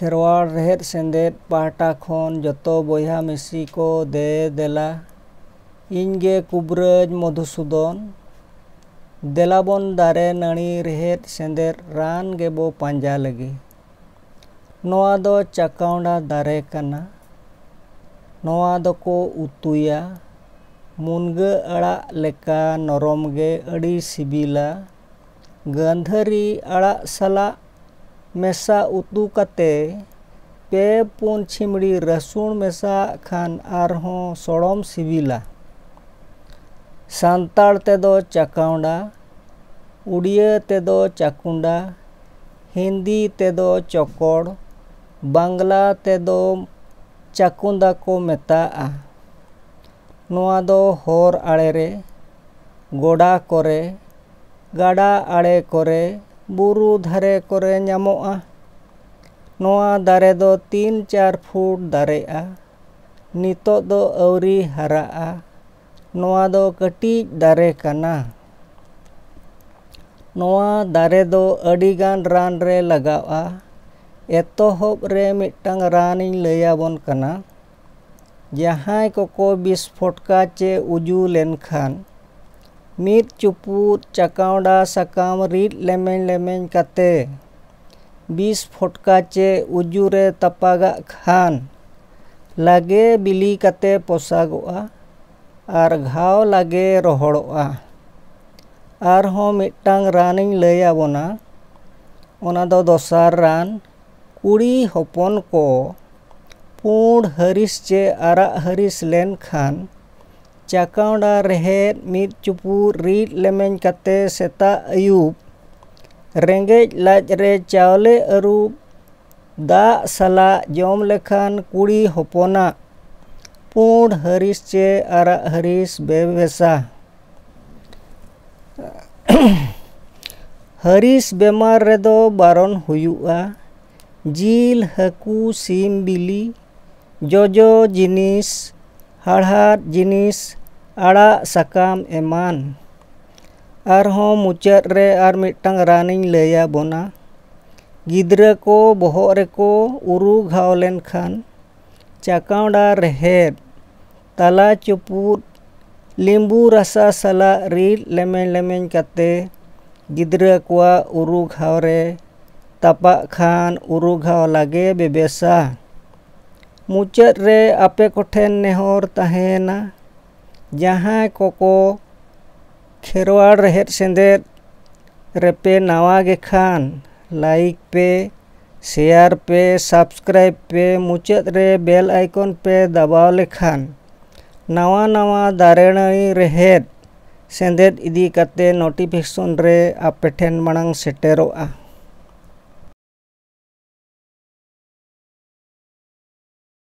ᱠᱷᱮᱨᱣᱟᱲ ᱨᱮᱦᱮᱫ ᱥᱮᱸᱫᱮᱛ ᱯᱟᱦᱴᱟ ᱠᱷᱚᱱ ᱡᱚᱛᱚ ᱵᱚᱭᱦᱟ ᱢᱤᱥᱤ ᱠᱚ ᱫᱮ ᱫᱮᱞᱟ ᱤᱧᱜᱮ ᱠᱩᱵᱨᱟᱹᱡ ᱢᱚᱫᱷᱩᱥᱩᱫᱚᱱ ᱫᱮᱞᱟᱵᱚᱱ ᱫᱟᱨᱮ ᱱᱟᱹᱲᱤ ᱨᱮᱦᱮᱫ ᱥᱮᱸᱫᱮᱛ ᱨᱟᱱ ᱜᱮᱵᱚ ᱯᱟᱸᱡᱟ ᱞᱟᱹᱜᱤᱫ ᱱᱚᱣᱟ ᱫᱚ ᱪᱟᱠᱟᱣᱰᱟ ᱫᱟᱨᱮ ᱠᱟᱱᱟ ᱱᱚᱣᱟ ᱫᱚᱠᱚ ᱩᱛᱩᱭᱟ ᱢᱩᱱᱜᱟᱹ ᱟᱲᱟᱜ ᱞᱮᱠᱟ ᱱᱚᱨᱚᱢ ᱜᱮ ᱟᱹᱰᱤ ᱥᱤᱵᱤᱞᱟ ᱜᱟᱹᱫᱷᱟᱹᱨᱤ ᱟᱲᱟᱜ ᱥᱟᱞᱟᱜ ᱢᱮᱥᱟ ᱩᱛᱩ ᱠᱟᱛᱮ ᱯᱮ ᱯᱩᱱ ᱪᱷᱤᱢᱲᱤ ᱨᱟᱹᱥᱩᱱ ᱢᱮᱥᱟᱜ ᱠᱷᱟᱱ ᱟᱨᱦᱚᱸ ᱥᱚᱲᱚᱢ ᱥᱤᱵᱤᱞᱟ ᱥᱟᱱᱛᱟᱲ ᱛᱮᱫᱚ ᱪᱟᱠᱟᱣᱰᱟ ᱩᱲᱤᱭᱟᱹ ᱛᱮᱫᱚ ᱪᱟᱠᱩᱸᱰᱟ ᱦᱤᱱᱫᱤ ᱛᱮᱫᱚ ᱪᱚᱠᱚᱲ ᱵᱟᱝᱞᱟ ᱛᱮᱫᱚ ᱪᱟᱠᱩᱸᱫᱟ ᱠᱚ ᱢᱮᱛᱟᱜᱼᱟ ᱱᱚᱣᱟ ᱫᱚ ᱦᱚᱨ ᱟᱲᱮ ᱨᱮ ᱜᱚᱰᱟ ᱠᱚᱨᱮ ᱜᱟᱰᱟ ᱟᱲᱮ ᱠᱚᱨᱮ ᱵᱩᱨᱩ ᱫᱷᱟᱨᱮ ᱠᱚᱨᱮ ᱧᱟᱢᱚᱜᱼᱟ ᱱᱚᱣᱟ ᱫᱟᱨᱮ ᱫᱚ ᱛᱤᱱ ᱪᱟᱨ ᱯᱷᱩᱴ ᱫᱟᱨᱮᱜᱼᱟ ᱱᱤᱛᱚᱜ ᱫᱚ ᱟᱹᱣᱨᱤ ᱦᱟᱨᱟᱜᱼᱟ ᱱᱚᱣᱟ ᱫᱚ ᱠᱟᱹᱴᱤᱡ ᱫᱟᱨᱮ ᱠᱟᱱᱟ ᱱᱚᱣᱟ ᱫᱟᱨᱮ ᱫᱚ ᱟᱹᱰᱤᱜᱟᱱ ᱨᱟᱱ ᱨᱮ ᱞᱟᱜᱟᱜᱼᱟ ᱮᱛᱚᱦᱚᱵ ᱨᱮ ᱢᱤᱫᱴᱟᱝ ᱨᱟᱱᱤᱧ ᱞᱟᱹᱭᱟᱵᱚᱱ ᱠᱟᱱᱟ ᱡᱟᱦᱟᱸᱭ ᱠᱚᱠᱚ ᱵᱤᱥᱯᱷᱚᱴᱠᱟ ᱪᱮ ᱩᱡᱩ ᱞᱮᱱᱠᱷᱟᱱ मीर चुपूर चकावडा सकाम रीट लेमेन लेमेन कते बीस फोटका चे उजुरे तपागा खान लगे बिली कते पोसागोआ आर घाव लगे रोहड़ोआ आर हो मिटांग रानिंग ले आबोना ओना दो दोसार रान कुड़ी होपन को पूर्ण हरिस चे आरा हरिस लेन खान ᱪᱟᱠᱟᱣᱰᱟ ᱨᱮᱦᱮᱫ ᱢᱤᱫ ᱪᱩᱯᱩᱫ ᱨᱤᱫ ᱞᱮᱢᱮᱧ ᱠᱟᱛᱮ ᱥᱮᱛᱟᱜ ᱟᱹᱭᱩᱵ ᱨᱮᱸᱜᱮᱡ ᱞᱟᱡ ᱨᱮ ᱪᱟᱣᱞᱮ ᱟᱹᱨᱩᱵ ᱫᱟᱜ ᱥᱟᱞᱟᱜ ᱡᱚᱢ ᱞᱮᱠᱷᱟᱱ ᱠᱩᱲᱤ ᱦᱚᱯᱚᱱᱟᱜ ᱯᱩᱸᱰ ᱦᱟᱹᱨᱤᱥ ᱪᱮ ᱟᱨᱟᱜ ᱦᱟᱹᱨᱤᱥ ᱵᱮᱵᱮᱥᱟ ᱦᱟᱹᱨᱤᱥ ᱵᱮᱢᱟᱨ ᱨᱮᱫᱚ ᱵᱟᱨᱚᱱ ᱦᱩᱭᱩᱜᱼᱟ ᱡᱤᱞ ᱦᱟᱹᱠᱩ ᱥᱤᱢ ᱵᱤᱞᱤ ᱡᱚᱡᱚ ᱡᱤᱱᱤᱥ ᱦᱟᱲᱦᱟᱫ ᱡᱤᱱᱤᱥ आड़ा सकाम एमान आरहों मुचाद रे आर मिटांग रानिंग लेया बोना गिद्र को बहुत रे को उरु घाव लेन खान चाकाउडा रहेद तला चुपूत लिंबू रसा सला रीड लेमें लेमें कते गिद्र कोआ उरु घाव रे तपा खान उरु घाव लागे बेबेसा मुचाद रे आपे कोठे नेहोर तहेना ᱡᱟᱦᱟᱸᱭ ᱠᱚᱠᱚ ᱠᱷᱮᱨᱣᱟᱲ ᱨᱮᱦᱮᱫ ᱥᱮᱸᱫᱮᱛ ᱨᱮᱯᱮ ᱱᱟᱣᱟ ᱜᱮᱠᱷᱟᱱ ᱞᱟᱭᱤᱠ ᱯᱮ ᱥᱮᱭᱟᱨ ᱯᱮ ᱥᱟᱵᱥᱠᱨᱟᱭᱤᱵ ᱯᱮ ᱢᱩᱪᱟᱹᱫ ᱨᱮ ᱵᱮᱞ ᱟᱭᱠᱚᱱ ᱯᱮ ᱫᱟᱵᱟᱣ ᱞᱮᱠᱷᱟᱱ ᱱᱟᱣᱟ ᱱᱟᱣᱟ ᱫᱟᱨᱮ ᱱᱟᱹᱲᱤ ᱨᱮᱦᱮᱫ ᱥᱮᱸᱫᱮᱛ ᱤᱫᱤ ᱠᱟᱛᱮ ᱱᱳᱴᱤᱯᱷᱤᱠᱮᱥᱚᱱ ᱨᱮ ᱟᱯᱮ ᱴᱷᱮᱱ ᱢᱟᱲᱟᱝ ᱥᱮᱴᱮᱨᱚᱜᱼᱟ